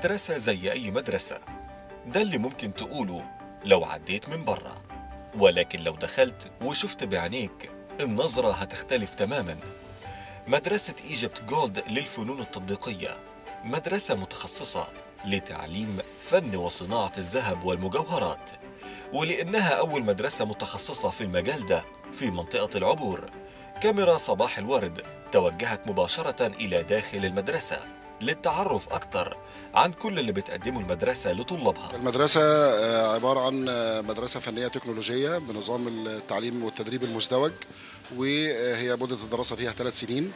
مدرسة زي أي مدرسة ده اللي ممكن تقوله لو عديت من برة ولكن لو دخلت وشفت بعينيك النظرة هتختلف تماما مدرسة إيجيبت جولد للفنون التطبيقية مدرسة متخصصة لتعليم فن وصناعة الذهب والمجوهرات ولأنها أول مدرسة متخصصة في المجال ده في منطقة العبور كاميرا صباح الورد توجهت مباشرة إلى داخل المدرسة للتعرف أكثر عن كل اللي بتقدمه المدرسة لطلابها المدرسة آه، عبارة عن آه، مدرسة فنية تكنولوجية بنظام التعليم والتدريب المزدوج وهي مدة الدراسة فيها ثلاث سنين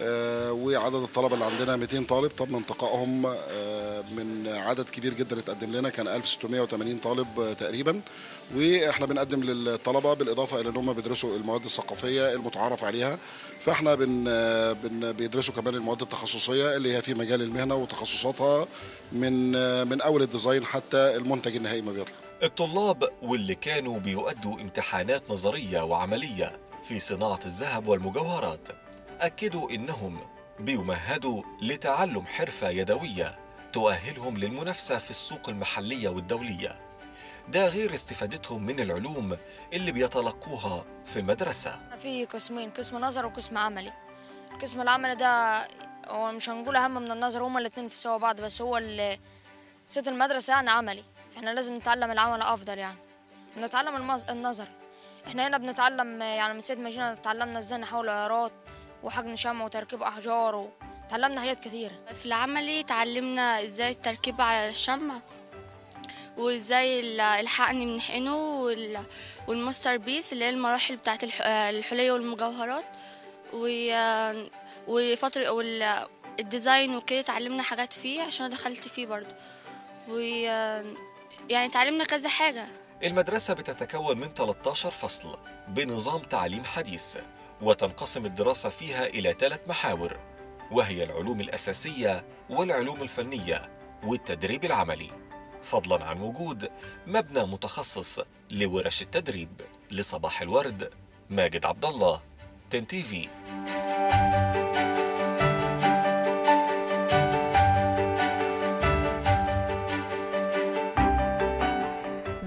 آه، وعدد الطلبة اللي عندنا 200 طالب طب انتقائهم من عدد كبير جدا اتقدم لنا كان 1680 طالب تقريبا واحنا بنقدم للطلبه بالاضافه الى ان هم بيدرسوا المواد الثقافيه المتعارف عليها فاحنا بن بن بيدرسوا كمان المواد التخصصيه اللي هي في مجال المهنه وتخصصاتها من من اول الديزاين حتى المنتج النهائي ما بيطلع. الطلاب واللي كانوا بيؤدوا امتحانات نظريه وعمليه في صناعه الذهب والمجوهرات اكدوا انهم بيمهدوا لتعلم حرفه يدويه تؤهلهم للمنافسة في السوق المحلية والدولية ده غير استفادتهم من العلوم اللي بيتلقوها في المدرسة في قسمين قسم نظر وقسم عملي القسم العملي ده هو مش هنقول أهم من النظر هما الاثنين في سوا بعض بس هو ست المدرسة يعني عملي فاحنا لازم نتعلم العمل أفضل يعني نتعلم النظر احنا هنا بنتعلم يعني من سيد ما جينا اتعلمنا ازاي نحول عيارات وحجم شمع وتركيب أحجار و... اتعلمنا حاجات كثيرة في العملي اتعلمنا ازاي التركيب على الشمع وازاي الحقن بنحقنه والماستر بيس اللي هي المراحل بتاعة الحلية والمجوهرات وفترة والديزاين وكده اتعلمنا حاجات فيه عشان انا دخلت فيه برضه و يعني اتعلمنا كذا حاجة المدرسة بتتكون من 13 فصل بنظام تعليم حديث وتنقسم الدراسة فيها إلى ثلاث محاور وهي العلوم الأساسية والعلوم الفنية والتدريب العملي فضلا عن وجود مبنى متخصص لورش التدريب لصباح الورد ماجد عبد الله تنتيفي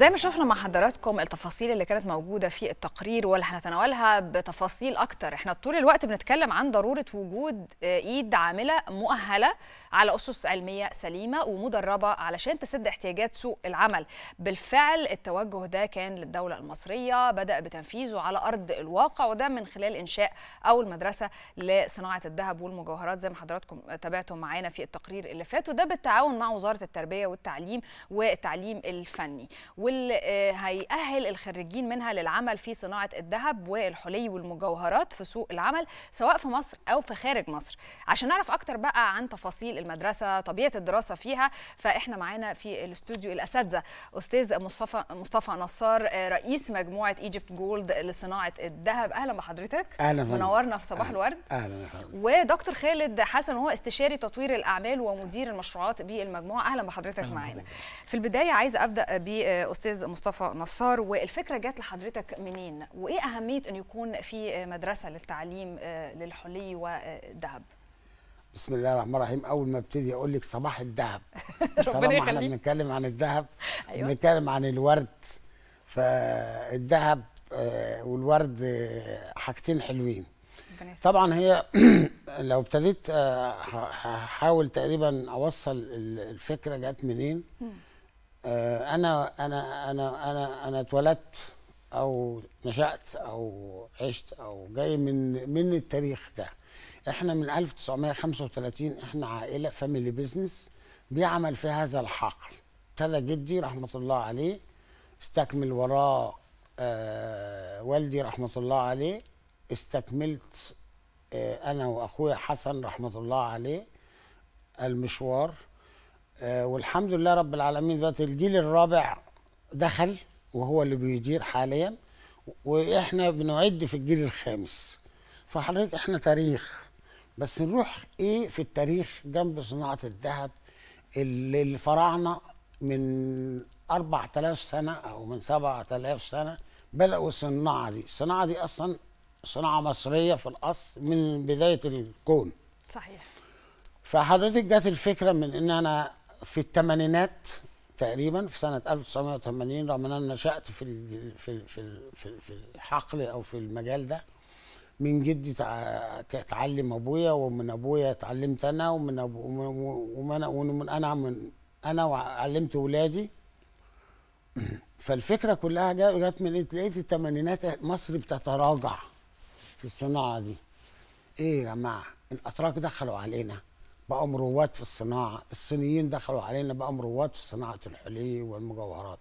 زي ما شفنا مع حضراتكم التفاصيل اللي كانت موجوده في التقرير واللي هنتناولها بتفاصيل اكتر احنا طول الوقت بنتكلم عن ضروره وجود آه، ايد عامله مؤهله على اسس علميه سليمه ومدربه علشان تسد احتياجات سوق العمل بالفعل التوجه ده كان للدوله المصريه بدا بتنفيذه على ارض الواقع وده من خلال انشاء اول مدرسه لصناعه الذهب والمجوهرات زي ما حضراتكم تابعتم معانا في التقرير اللي فات وده بالتعاون مع وزاره التربيه والتعليم والتعليم الفني آه، هيأهل الخريجين منها للعمل في صناعة الذهب والحلي والمجوهرات في سوق العمل سواء في مصر أو في خارج مصر عشان نعرف أكتر بقى عن تفاصيل المدرسة طبيعة الدراسة فيها فإحنا معانا في الاستوديو الأساتذة أستاذ مصطفى مصطفى نصار آه، رئيس مجموعة ايجيبت جولد لصناعة الذهب أهلا بحضرتك أهلا منورنا في صباح أهلا. الورد أهلا بحضرتك ودكتور خالد حسن هو استشاري تطوير الأعمال ومدير المشروعات بالمجموعة أهلا بحضرتك معانا في البداية عايزة أبدأ بأستاذ آه، الاستاذ مصطفى نصار والفكره جت لحضرتك منين وايه اهميه ان يكون في مدرسه للتعليم آه، للحلي والذهب بسم الله الرحمن الرحيم اول ما ابتدي اقول لك صباح الذهب طالما احنا بنتكلم عن الذهب أيوة. بنتكلم عن الورد فالذهب آه، والورد آه، حاجتين حلوين طبعا هي لو ابتديت هحاول تقريبا اوصل الفكره جت منين آه، انا انا انا انا انا اتولدت او نشات او عشت او جاي من من التاريخ ده احنا من 1935 احنا عائله فاميلي بيزنس بيعمل في هذا الحقل ابتدى جدي رحمه الله عليه استكمل وراه آه والدي رحمه الله عليه استكملت آه انا واخويا حسن رحمه الله عليه المشوار آه، والحمد لله رب العالمين دلوقتي الجيل الرابع دخل وهو اللي بيدير حاليا واحنا بنعد في الجيل الخامس فحضرتك احنا تاريخ بس نروح ايه في التاريخ جنب صناعه الذهب اللي الفراعنه من 4000 سنه او من 7000 سنه بداوا الصناعه دي الصناعه دي اصلا صناعه مصريه في الاصل من بدايه الكون صحيح فحضرتك جت الفكره من ان انا في الثمانينات تقريبا في سنه 1980 رغم ان انا نشات في في في في الحقل او في المجال ده من جدي اتعلم ابويا ومن ابويا اتعلمت انا ومن أبو ومن ومن انا من انا وعلمت ولادي فالفكره كلها جت من إيه؟ لقيت الثمانينات مصر بتتراجع في الصناعه دي ايه يا جماعه الاتراك دخلوا علينا بقوا رواد في الصناعه الصينيين دخلوا علينا بقوا رواد في صناعه الحلي والمجوهرات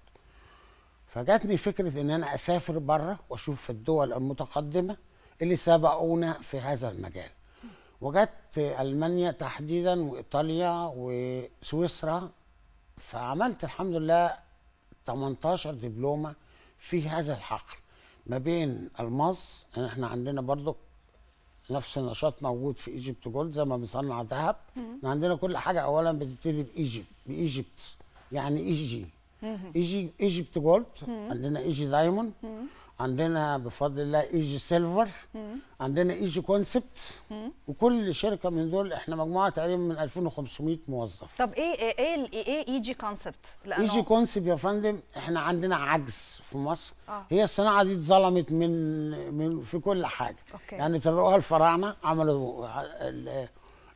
فجاتني فكره ان انا اسافر بره واشوف في الدول المتقدمه اللي سبقونا في هذا المجال وجت المانيا تحديدا وايطاليا وسويسرا فعملت الحمد لله 18 دبلومه في هذا الحقل ما بين الماس احنا عندنا برضو نفس النشاط موجود في ايجيبت جولد زي ما بنصنع ذهب احنا عندنا كل حاجه اولا بتبتدي بايجيبت بايجيبت يعني ايجي ايجي ايجيبت جولد عندنا ايجي دايموند عندنا بفضل الله ايجي سيلفر عندنا ايجي كونسبت وكل شركه من دول احنا مجموعه تقريبا من 2500 موظف طب ايه ايه ايه ايجي كونسبت ايجي كونسبت يا فندم احنا عندنا عجز في مصر آه. هي الصناعه دي اتظلمت من من في كل حاجه أوكي. يعني ابتدأوها الفراعنه عملوا آه،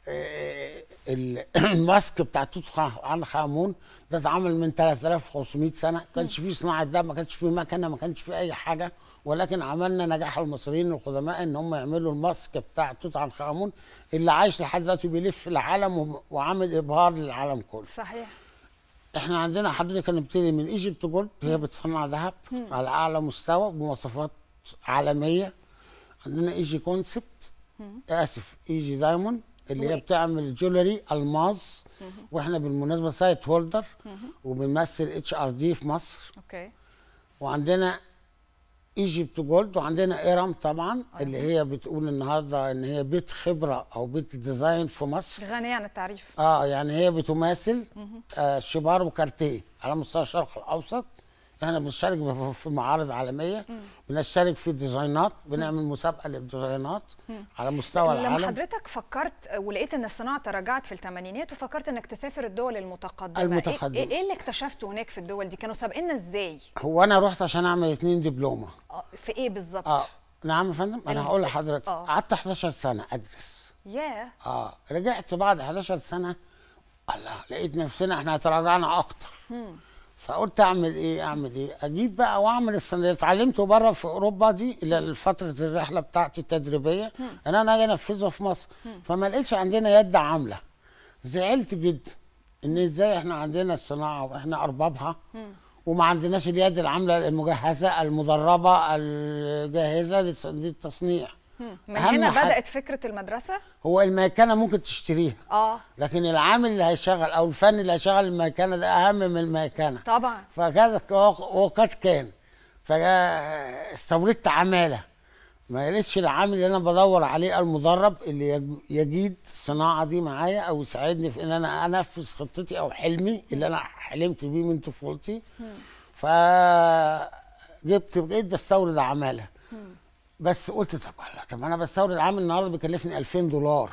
الماسك بتاع توت عنخ امون ده اتعمل من 3500 سنه ما كانش فيه صناعه ده ما كانش فيه مكنه ما كانش فيه اي حاجه ولكن عملنا نجاح المصريين القدماء ان هم يعملوا الماسك بتاع توت عنخ امون اللي عايش لحد دلوقتي بيلف العالم وعامل ابهار للعالم كله صحيح احنا عندنا حضرتك هنبتدي من ايجيبت جولد هي بتصنع ذهب على اعلى مستوى بمواصفات عالميه عندنا ايجي كونسبت اسف ايجي دايموند اللي هي بتعمل جولري الماس واحنا بالمناسبه سايت هولدر وبنمثل اتش ار دي في مصر اوكي وعندنا ايجيبت جولد وعندنا ايرام طبعا اللي هي بتقول النهارده ان هي بيت خبره او بيت ديزاين في مصر غنيه عن التعريف اه يعني هي بتماثل آه شبار وكارتيه على مستوى الشرق الاوسط احنا بنشارك في معارض عالميه بنشارك في ديزاينات بنعمل مسابقه للديزاينات على مستوى العالم لما حضرتك فكرت ولقيت ان الصناعه تراجعت في الثمانينات وفكرت انك تسافر الدول المتقدمه إيه- المتقدمه ايه, إيه اللي اكتشفته هناك في الدول دي كانوا سابقنا ازاي هو انا رحت عشان اعمل اثنين دبلومه آه، في ايه بالظبط اه نعم يا فندم انا هقول لحضرتك آه. قعدت 11 سنه ادرس ياه اه رجعت بعد 11 سنه الله لقيت نفسنا احنا تراجعنا اكتر مم. فقلت اعمل ايه اعمل ايه اجيب بقى واعمل اللي اتعلمته بره في اوروبا دي فتره الرحله بتاعتي التدريبيه ان انا اجي انفذه في مصر فما لقيتش عندنا يد عامله زعلت جدا ان ازاي احنا عندنا الصناعه واحنا اربابها وما عندناش اليد العامله المجهزه المدربه الجاهزه للتصنيع من هنا بدات فكره المدرسه هو المكنه ممكن تشتريها اه لكن العامل اللي هيشغل او الفن اللي هيشغل المكنه ده اهم من المكنه طبعا فكذا وقد كان فاستوردت عماله ما لقيتش العامل اللي انا بدور عليه المدرب اللي يجيد الصناعه دي معايا او يساعدني في ان انا انفذ خطتي او حلمي اللي انا حلمت بيه من طفولتي فجبت بقيت بستورد عماله بس قلت طب طب انا بستورد عامل النهارده بيكلفني 2000 دولار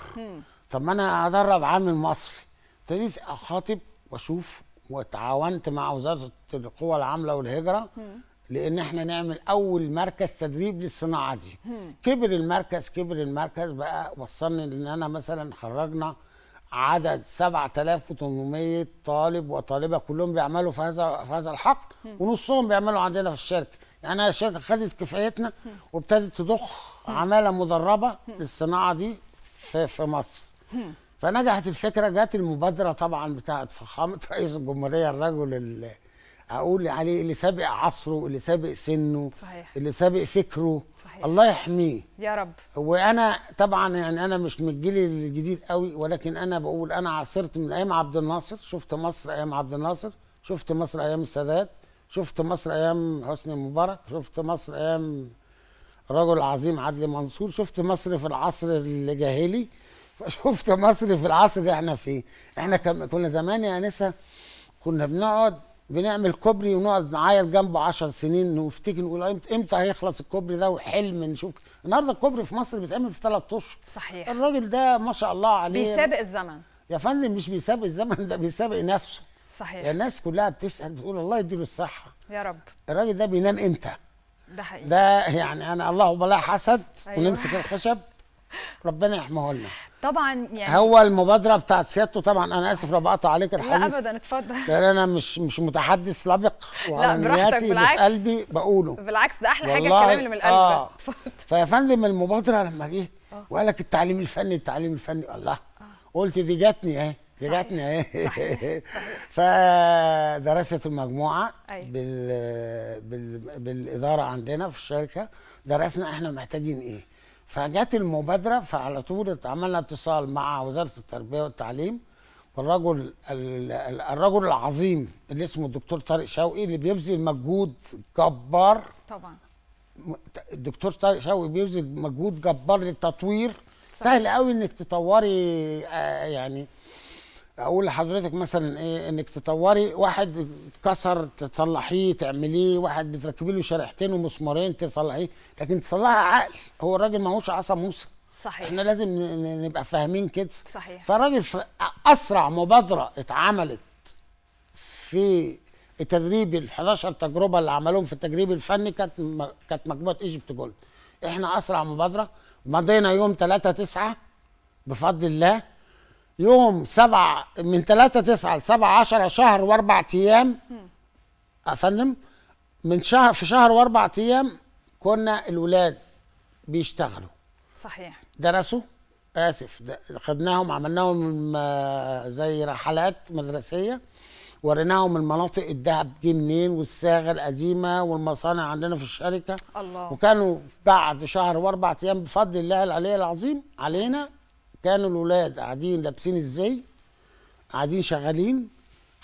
طب ما انا هدرب عامل مصري ابتديت اخاطب واشوف وتعاونت مع وزاره القوى العامله والهجره لان احنا نعمل اول مركز تدريب للصناعه دي كبر المركز كبر المركز بقى وصلني ان انا مثلا خرجنا عدد 7800 طالب وطالبه كلهم بيعملوا في هذا في هذا الحقل ونصهم بيعملوا عندنا في الشركه يعني انا شركه خدت كفايتنا وابتدت تضخ عماله مدربه للصناعه دي في, في مصر فنجحت الفكره جت المبادره طبعا بتاعت فخامه رئيس الجمهوريه الرجل اللي اقول عليه اللي سابق عصره اللي سابق سنه صحيح. اللي سابق فكره صحيح. الله يحميه يا رب وانا طبعا يعني انا مش من الجيل الجديد قوي ولكن انا بقول انا عاصرت من ايام عبد الناصر شفت مصر ايام عبد الناصر شفت مصر ايام السادات شفت مصر ايام حسني مبارك شفت مصر ايام رجل عظيم عدلي منصور شفت مصر في العصر الجاهلي فشفت مصر في العصر اللي احنا فيه احنا كنا زمان يا انسه كنا بنقعد بنعمل كوبري ونقعد نعيط جنبه 10 سنين ونفتكر نقول امتى امتى هيخلص الكوبري ده وحلم نشوف النهارده الكوبري في مصر بيتعمل في ثلاث اشهر صحيح الراجل ده ما شاء الله عليه بيسابق الزمن يا فندم مش بيسابق الزمن ده بيسابق نفسه صحيح يعني الناس كلها بتسال بتقول الله يديله الصحه يا رب الراجل ده بينام امتى ده حقيقي ده يعني انا اللهم لا حسد أيوة. ونمسك الخشب ربنا يحميه لنا طبعا يعني هو المبادره بتاعت سيادته طبعا انا اسف لو بقطع عليك الحديث لا ابدا اتفضل يعني انا مش مش متحدث لبق وعلى نياتي اللي في قلبي بقوله بالعكس ده احلى حاجه الكلام اللي من القلب آه. اتفضل فيا فندم المبادره لما جه آه. وقال لك التعليم الفني التعليم الفني الله آه. قلت دي جاتني اهي جاتنا ايه فدرست المجموعه أيوة. بال... بال... بالاداره عندنا في الشركه درسنا احنا محتاجين ايه فجت المبادره فعلى طول عملنا اتصال مع وزاره التربيه والتعليم والرجل الرجل العظيم اللي اسمه الدكتور طارق شوقي اللي بيبذل مجهود جبار طبعا الدكتور طارق شوقي بيبذل مجهود جبار للتطوير صحيح. سهل قوي انك تطوري آه، يعني اقول لحضرتك مثلا ايه انك تطوري واحد اتكسر تصلحيه تعمليه واحد بتركبي له شريحتين ومسمارين تصلحيه لكن تصلحها عقل هو الراجل ماهوش عصا موسى صحيح احنا لازم نبقى فاهمين كده صحيح فالراجل اسرع مبادره اتعملت في التدريب ال 11 تجربه اللي عملوهم في التجريب الفني كانت كانت مجموعه ايجيبت جولد احنا اسرع مبادره مضينا يوم 3 9 بفضل الله يوم سبعة من 3 9 لسبعة 7 10 شهر واربع ايام افندم من شهر في شهر واربع ايام كنا الولاد بيشتغلوا صحيح درسوا اسف خدناهم عملناهم آه، زي رحلات مدرسيه وريناهم المناطق الذهب جه منين والساغه القديمه والمصانع عندنا في الشركه الله وكانوا بعد شهر واربع ايام بفضل الله العلي العظيم علينا كانوا الولاد قاعدين لابسين الزي قاعدين شغالين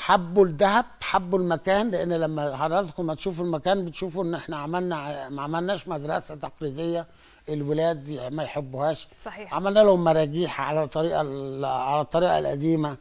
حبوا الذهب حبوا المكان لان لما حضراتكم ما تشوفوا المكان بتشوفوا ان احنا عملنا ما عملناش مدرسه تقليديه الولاد ما يحبوهاش صحيح عملنا لهم مراجيح على الطريقه على الطريقه القديمه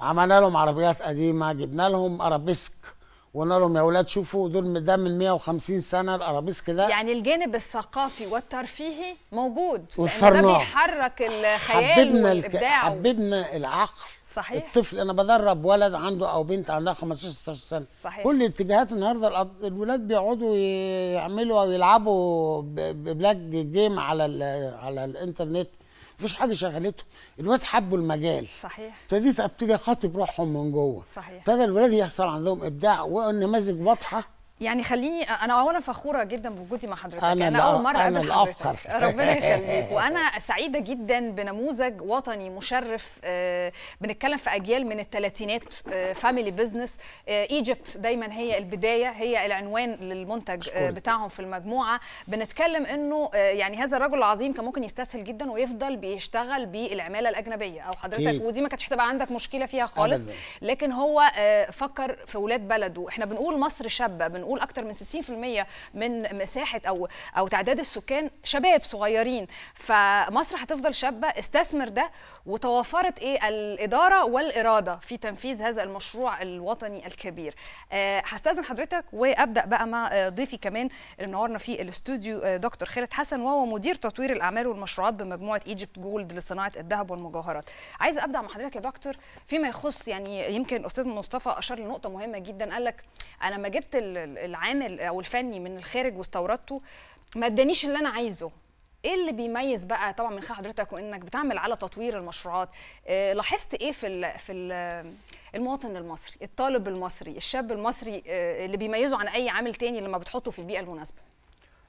عملنا لهم عربيات قديمه جبنا لهم ارابيسك وقلنا لهم يا اولاد شوفوا دول ده من 150 سنه الارابيسك ده يعني الجانب الثقافي والترفيهي موجود وصرناه ده بيحرك الخيال حببنا والابداع حببنا العقل صحيح الطفل انا بدرب ولد عنده او بنت عندها 15 16 سنه صحيح كل الاتجاهات النهارده الولاد بيقعدوا يعملوا او يلعبوا بلاك جيم على على الانترنت مفيش حاجه شغلته الواد حبوا المجال صحيح فدي ابتدي اخاطب روحهم من جوه صحيح ابتدى الولاد يحصل عندهم ابداع ونماذج واضحه يعني خليني انا اولا فخوره جدا بوجودي مع حضرتك انا, أنا اول مره انا الافخر ربنا يخليك وانا سعيده جدا بنموذج وطني مشرف آه، بنتكلم في اجيال من الثلاثينات فاميلي بزنس ايجيبت دايما هي البدايه هي العنوان للمنتج آه، بتاعهم في المجموعه بنتكلم انه آه، يعني هذا الرجل العظيم كان ممكن يستسهل جدا ويفضل بيشتغل بالعماله الاجنبيه او حضرتك ودي ما كانتش هتبقى عندك مشكله فيها خالص لكن هو فكر في ولاد بلده احنا بنقول مصر شابه بنقول نقول اكثر من 60% من مساحه او او تعداد السكان شباب صغيرين فمصر هتفضل شابه استثمر ده وتوافرت ايه الاداره والاراده في تنفيذ هذا المشروع الوطني الكبير آه، هستاذن حضرتك وابدا بقى مع آه، ضيفي كمان اللي منورنا في الاستوديو آه، دكتور خالد حسن وهو مدير تطوير الاعمال والمشروعات بمجموعه ايجيبت جولد لصناعه الذهب والمجوهرات عايزه ابدا مع حضرتك يا دكتور فيما يخص يعني يمكن استاذ مصطفى اشار لنقطه مهمه جدا قال لك انا ما جبت العامل او الفني من الخارج واستوردته ما ادانيش اللي انا عايزه ايه اللي بيميز بقى طبعا من خلال حضرتك وانك بتعمل على تطوير المشروعات آه، لاحظت ايه في الـ في الـ المواطن المصري الطالب المصري الشاب المصري آه، اللي بيميزه عن اي عامل تاني لما بتحطه في البيئه المناسبه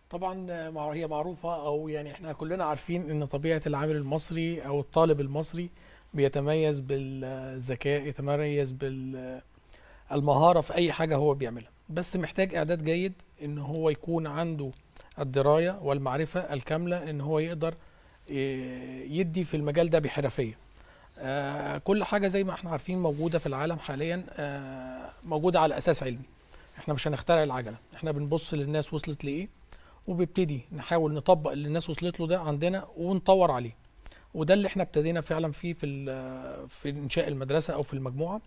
طبعا هي معروفه او يعني احنا كلنا عارفين ان طبيعه العامل المصري او الطالب المصري بيتميز بالذكاء يتميز بالمهاره في اي حاجه هو بيعملها بس محتاج اعداد جيد ان هو يكون عنده الدرايه والمعرفه الكامله ان هو يقدر آه، يدي في المجال ده بحرفيه آه، كل حاجه زي ما احنا عارفين موجوده في العالم حاليا آه، موجوده على اساس علمي احنا مش هنخترع العجله احنا بنبص للناس وصلت لايه وبيبتدي نحاول نطبق اللي الناس وصلت له ده عندنا ونطور عليه وده اللي احنا ابتدينا فعلا فيه في في انشاء المدرسه او في المجموعه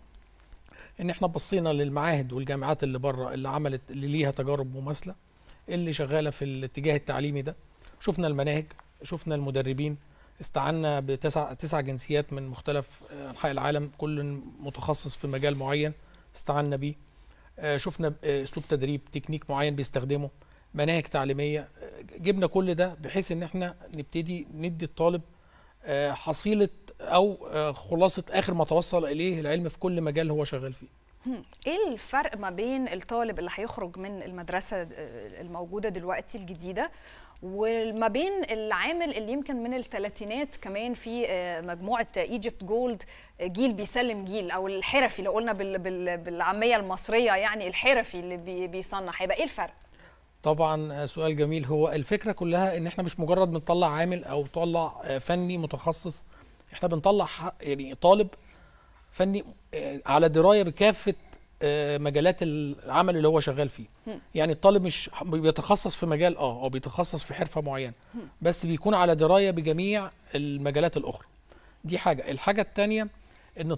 ان احنا بصينا للمعاهد والجامعات اللي بره اللي عملت اللي ليها تجارب مماثله اللي شغاله في الاتجاه التعليمي ده شفنا المناهج شفنا المدربين استعنا بتسع تسع جنسيات من مختلف انحاء العالم كل متخصص في مجال معين استعنا بيه آه، شفنا آه، اسلوب تدريب تكنيك معين بيستخدمه مناهج تعليميه آه، جبنا كل ده بحيث ان احنا نبتدي ندي الطالب حصيله او آه، خلاصه اخر ما توصل اليه العلم في كل مجال هو شغال فيه ايه الفرق ما بين الطالب اللي هيخرج من المدرسه آه، الموجوده دلوقتي الجديده وما بين العامل اللي يمكن من الثلاثينات كمان في آه، مجموعه ايجيبت جولد جيل بيسلم جيل او الحرفي لو قلنا بالعاميه المصريه يعني الحرفي اللي بيصنع هيبقى ايه الفرق؟ طبعا سؤال جميل هو الفكره كلها ان احنا مش مجرد بنطلع عامل او طلع فني متخصص احنا بنطلع يعني طالب فني آه، على درايه بكافه آه، مجالات العمل اللي هو شغال فيه يعني الطالب مش بيتخصص في مجال اه او بيتخصص في حرفه معينه بس بيكون على درايه بجميع المجالات الاخرى دي حاجه الحاجه الثانيه ان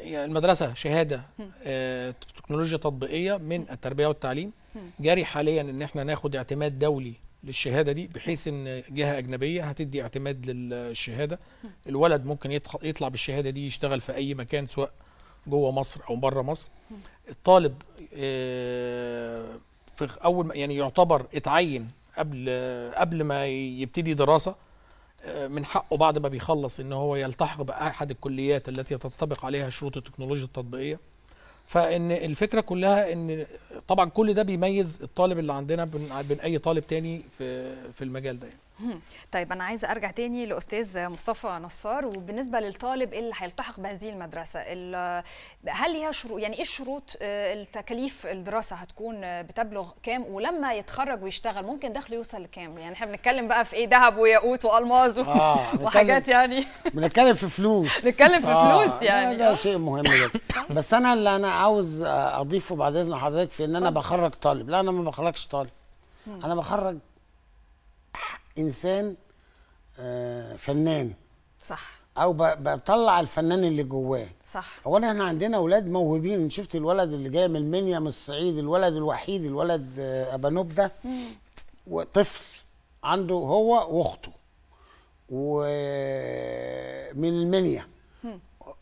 يعني المدرسه شهاده آه، تكنولوجيا تطبيقيه من التربيه والتعليم جاري حاليا ان احنا ناخد اعتماد دولي للشهاده دي بحيث ان جهه اجنبيه هتدي اعتماد للشهاده الولد ممكن يطلع بالشهاده دي يشتغل في اي مكان سواء جوه مصر او بره مصر الطالب آه، في اول يعني يعتبر اتعين قبل قبل ما يبتدي دراسه آه، من حقه بعد ما بيخلص ان هو يلتحق باحد الكليات التي تنطبق عليها شروط التكنولوجيا التطبيقيه فان الفكره كلها ان طبعا كل ده بيميز الطالب اللي عندنا عن اي طالب تاني في في المجال ده يعني. طيب انا عايزه ارجع تاني لاستاذ مصطفى نصار وبالنسبه للطالب اللي هيلتحق بهذه المدرسه هل ليها شروط يعني ايه الشروط آه، التكاليف الدراسه هتكون آه، بتبلغ كام ولما يتخرج ويشتغل ممكن دخله يوصل لكام يعني احنا بنتكلم بقى في ايه ذهب وياقوت والماظ آه وحاجات يعني بنتكلم في فلوس بنتكلم في آه فلوس يعني ده, ده شيء مهم جدا بس انا اللي انا عاوز آه، اضيفه بعد اذن حضرتك في ان انا بخرج طالب لا انا ما بخرجش طالب انا بخرج انسان آه، فنان صح او بطلع الفنان اللي جواه صح اولا احنا عندنا اولاد موهوبين شفت الولد اللي جاي من المنيا من الصعيد الولد الوحيد الولد آه، ابانوب ده طفل عنده هو واخته ومن المنيا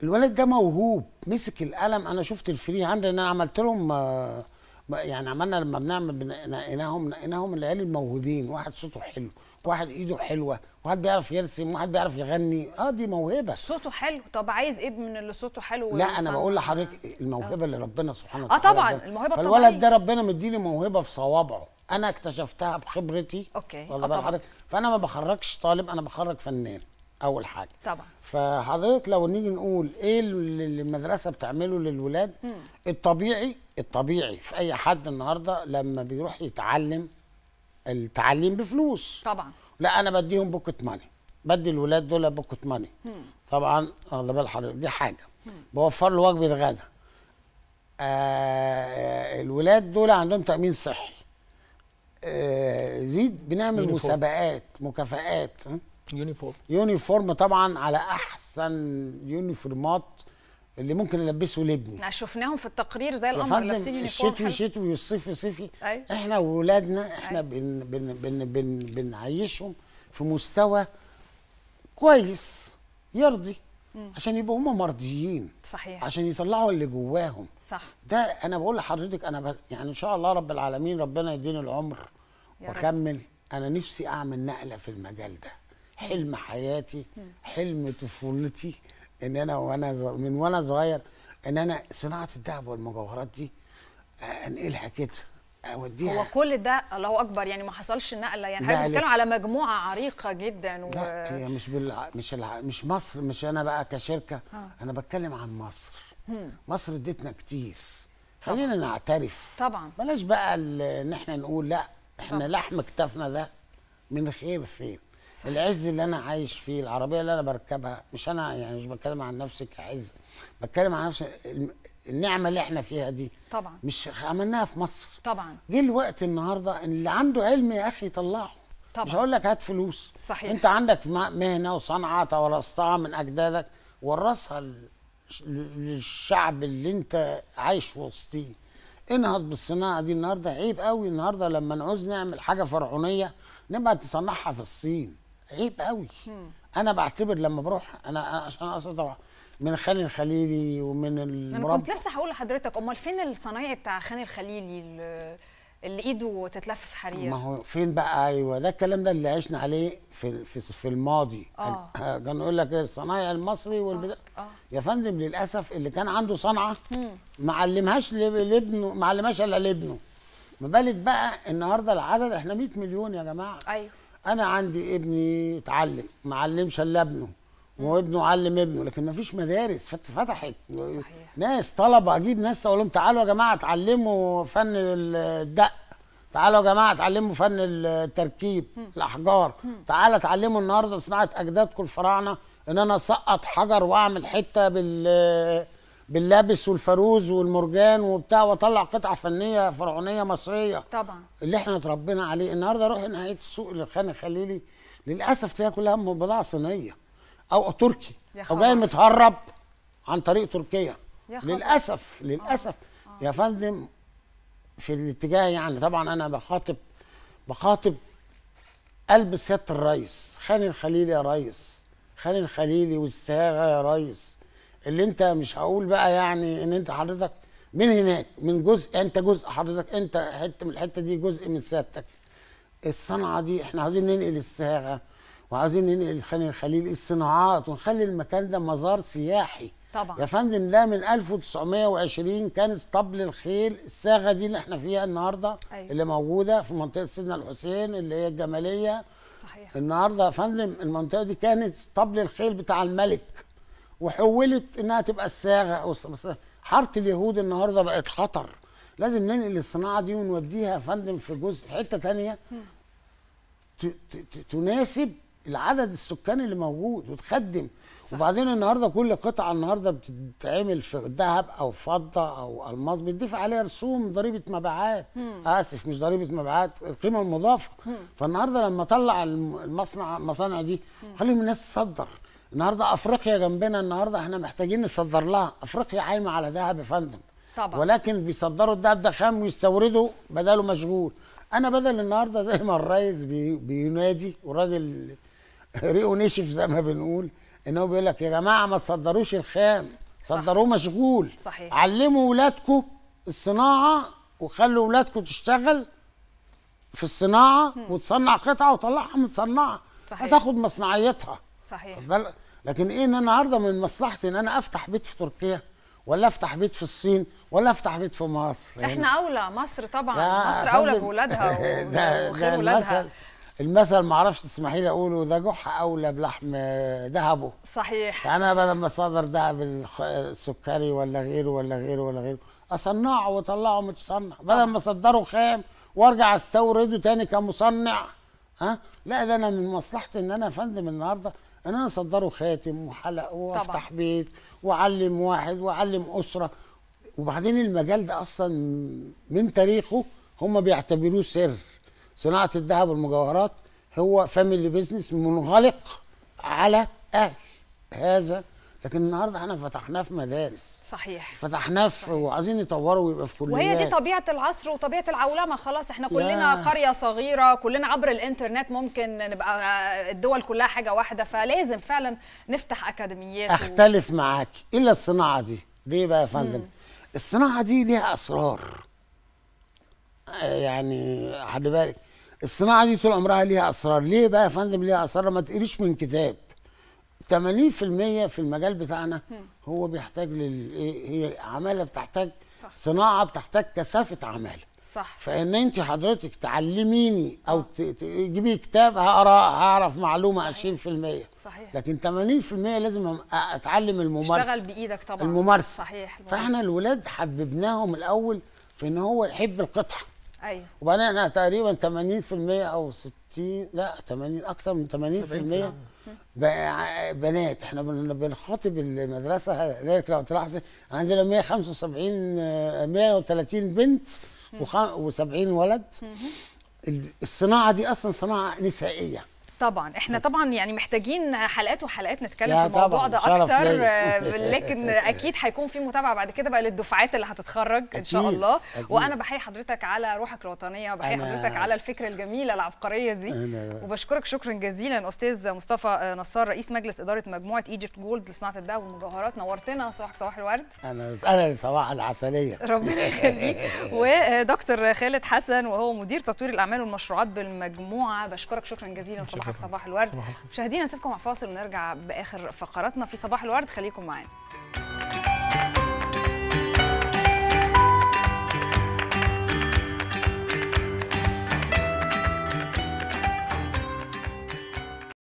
الولد ده موهوب مسك القلم انا شفت الفري عندنا انا عملت لهم آه، يعني عملنا لما بنعمل نقيناهم نقيناهم العيال الموهوبين واحد صوته حلو واحد ايده حلوه واحد بيعرف يرسم واحد بيعرف يغني اه دي موهبه صوته حلو طب عايز ايه من اللي صوته حلو لا انا بقول لحضرتك آه. الموهبه اللي ربنا سبحانه آه، وتعالى اه طبعا الموهبه فالولد الولد ده ربنا مديني موهبه في صوابعه انا اكتشفتها بخبرتي اوكي والله آه طبعا. فانا ما بخرجش طالب انا بخرج فنان اول حاجه طبعا فحضرتك لو نيجي نقول ايه اللي المدرسه بتعمله للولاد مم. الطبيعي الطبيعي في اي حد النهارده لما بيروح يتعلم التعليم بفلوس طبعا لا انا بديهم بوكت ماني بدي الولاد دول بوكت ماني مم. طبعا الله بال حضرتك دي حاجه مم. بوفر له وجبه غدا آه الولاد دول عندهم تامين صحي آه زيد بنعمل مسابقات مكافآت يونيفورم يونيفورم طبعا على احسن يونيفورمات اللي ممكن البسه لابني شفناهم في التقرير زي القمر لابسين يونيفورم الشتوي شتوي والصيفي صيفي أيوه. احنا واولادنا احنا أيوه. بن بن بن بن بنعيشهم في مستوى كويس يرضي مم. عشان يبقوا هم مرضيين صحيح عشان يطلعوا اللي جواهم صح ده انا بقول لحضرتك انا ب... يعني ان شاء الله رب العالمين ربنا يديني العمر واكمل انا نفسي اعمل نقله في المجال ده حلم حياتي حلم طفولتي ان انا وانا من وانا صغير ان انا صناعه الذهب والمجوهرات دي آه، انقلها كده اوديها هو كل ده الله اكبر يعني ما حصلش نقله يعني احنا بنتكلم على مجموعه عريقه جدا و... لا هي مش بالع... مش الع... مش مصر مش انا بقى كشركه ها. انا بتكلم عن مصر هم. مصر ادتنا كتير خلينا نعترف طبعا بلاش بقى ان احنا نقول لا احنا طبعا. لحم كتافنا ده من خير فين صح. العز اللي انا عايش فيه العربيه اللي انا بركبها مش انا يعني مش بتكلم عن نفسي كعز بتكلم عن نفسي النعمه اللي احنا فيها دي طبعا مش عملناها في مصر طبعا جه الوقت النهارده اللي عنده علم يا اخي طلعه طبعا مش هقول لك هات فلوس صحيح انت عندك مهنه وصنعه تورثتها من اجدادك ورثها للشعب اللي انت عايش وسطيه انهض بالصناعه دي النهارده عيب قوي النهارده لما نعوز نعمل حاجه فرعونيه نبقى تصنعها في الصين عيب قوي انا بعتبر لما بروح انا عشان اصلا طبعا من خان الخليلي ومن المربى انا كنت لسه هقول لحضرتك امال فين الصنايعي بتاع خان الخليلي اللي ايده تتلف في حرير ما هو فين بقى ايوه ده الكلام ده اللي عشنا عليه في في, في الماضي آه. كان يقول لك الصنايعي المصري والبدا آه. آه. يا فندم للاسف اللي كان عنده صنعه ما علمهاش لابنه ما علمهاش الا لابنه ما بالك بقى النهارده العدد احنا 100 مليون يا جماعه ايوه انا عندي ابني اتعلم ما علمش الا ابنه وابنه علم ابنه لكن ما فيش مدارس فتحت صحيح. ناس طلبه اجيب ناس اقول لهم تعالوا يا جماعه اتعلموا فن الدق تعالوا يا جماعه اتعلموا فن التركيب م. الاحجار تعالى اتعلموا النهارده صناعه اجدادكم الفراعنه ان انا اسقط حجر واعمل حته بال باللبس والفاروز والمرجان وبتاع واطلع قطعه فنيه فرعونيه مصريه طبعا اللي احنا اتربينا عليه النهارده اروح نهايه السوق للخان الخليلي للاسف تلاقي كلها بضاعه صينيه او تركي او جاي متهرب عن طريق تركيا للاسف للاسف آه. آه. يا فندم في الاتجاه يعني طبعا انا بخاطب بخاطب قلب سياده الريس خان الخليلي يا ريس خان الخليلي والساغه يا ريس اللي انت مش هقول بقى يعني ان انت حضرتك من هناك من جزء انت جزء حضرتك انت حته من الحته دي جزء من سيادتك الصنعه دي احنا عايزين ننقل الصاغه وعايزين ننقل خان الخليل الصناعات ونخلي المكان ده مزار سياحي طبعا يا فندم ده من 1920 كان طبل الخيل الصاغه دي اللي احنا فيها النهارده أيوة. اللي موجوده في منطقه سيدنا الحسين اللي هي الجماليه صحيح النهارده يا فندم المنطقه دي كانت طبل الخيل بتاع الملك وحولت انها تبقى الساغه او حاره اليهود النهارده بقت خطر لازم ننقل الصناعه دي ونوديها يا فندم في جزء في حته ثانيه تناسب العدد السكاني اللي موجود وتخدم صح. وبعدين النهارده كل قطعه النهارده بتتعمل في ذهب او فضه او الماس بتدفع عليها رسوم ضريبه مبيعات اسف مش ضريبه مبيعات القيمه المضافه فالنهارده لما طلع المصنع المصانع دي خليهم الناس تصدر النهارده افريقيا جنبنا النهارده احنا محتاجين نصدر لها افريقيا عايمه على ذهب يا فندم طبعا ولكن بيصدروا الذهب ده خام ويستوردوا بداله مشغول انا بدل النهارده زي ما الريس بي بينادي والراجل ريقه نشف زي ما بنقول ان هو بيقول لك يا جماعه ما تصدروش الخام صدروه مشغول صحيح علموا اولادكم الصناعه وخلوا اولادكم تشتغل في الصناعه م. وتصنع قطعه وطلعها متصنعه هتاخد مصنعيتها صحيح بل... لكن ايه ان النهارده من مصلحتي ان انا افتح بيت في تركيا ولا افتح بيت في الصين ولا افتح بيت في مصر يعني احنا يعني. اولى مصر طبعا مصر اولى بولادها و... ده, ده المثل المثل ما اعرفش تسمحي لي اقوله ده جح اولى بلحم ذهبه صحيح فانا بدل ما اصدر ذهب السكري ولا غيره ولا غيره ولا غيره اصنعه واطلعه متصنع بدل ما اصدره خام وارجع استورده تاني كمصنع ها لا ده انا من مصلحتي ان انا يا فندم النهارده انا اصدره خاتم وحلق وافتح طبعا. بيت واعلم واحد واعلم اسره وبعدين المجال ده اصلا من تاريخه هم بيعتبروه سر صناعه الذهب والمجوهرات هو فاميلي بيزنس منغلق على اهل هذا لكن النهارده احنا فتحناه في مدارس صحيح فتحناه في وعايزين يطوروا ويبقى في كليات وهي دي طبيعه العصر وطبيعه العولمه خلاص احنا كلنا يا. قريه صغيره كلنا عبر الانترنت ممكن نبقى الدول كلها حاجه واحده فلازم فعلا نفتح اكاديميات اختلف و... معاك الا الصناعه دي ليه بقى يا فندم الصناعه دي ليها اسرار يعني خلي بالك الصناعه دي طول عمرها ليها اسرار ليه بقى يا فندم ليها اسرار ما تقريش من كتاب 80% في المجال بتاعنا هو بيحتاج لل إيه، هي عماله بتحتاج صح. صناعه بتحتاج كثافه عماله صح فان انت حضرتك تعلميني او تجيبي كتاب هقرا هعرف معلومه صحيح. 20% صحيح لكن 80% لازم اتعلم الممارسه تشتغل بايدك طبعا الممارسه صحيح الممارسة. فاحنا الولاد حببناهم الاول في ان هو يحب القطعه ايوه وبعدين احنا تقريبا 80% او 60 لا 80 اكثر من 80% بنات احنا بنخاطب المدرسه لذلك لو تلاحظي عندنا 175 130 آه، بنت و70 ولد الصناعه دي اصلا صناعه نسائيه طبعا احنا طبعا يعني محتاجين حلقات وحلقات نتكلم في الموضوع ده اكتر لكن اكيد هيكون في متابعه بعد كده بقى للدفعات اللي هتتخرج ان شاء الله أكيد. وانا بحيي حضرتك على روحك الوطنيه وبحيي حضرتك على الفكره الجميله العبقريه دي أنا... وبشكرك شكرا جزيلا استاذ مصطفى نصار رئيس مجلس اداره مجموعه ايجيبت جولد لصناعه الذهب والمجوهرات نورتنا صباحك صباح الورد انا انا صباح العسليه ربنا يخليك ودكتور خالد حسن وهو مدير تطوير الاعمال والمشروعات بالمجموعه بشكرك شكرا جزيلا صباح صباحك صباح الورد مشاهدينا نسيبكم مع فاصل ونرجع باخر فقراتنا في صباح الورد خليكم معانا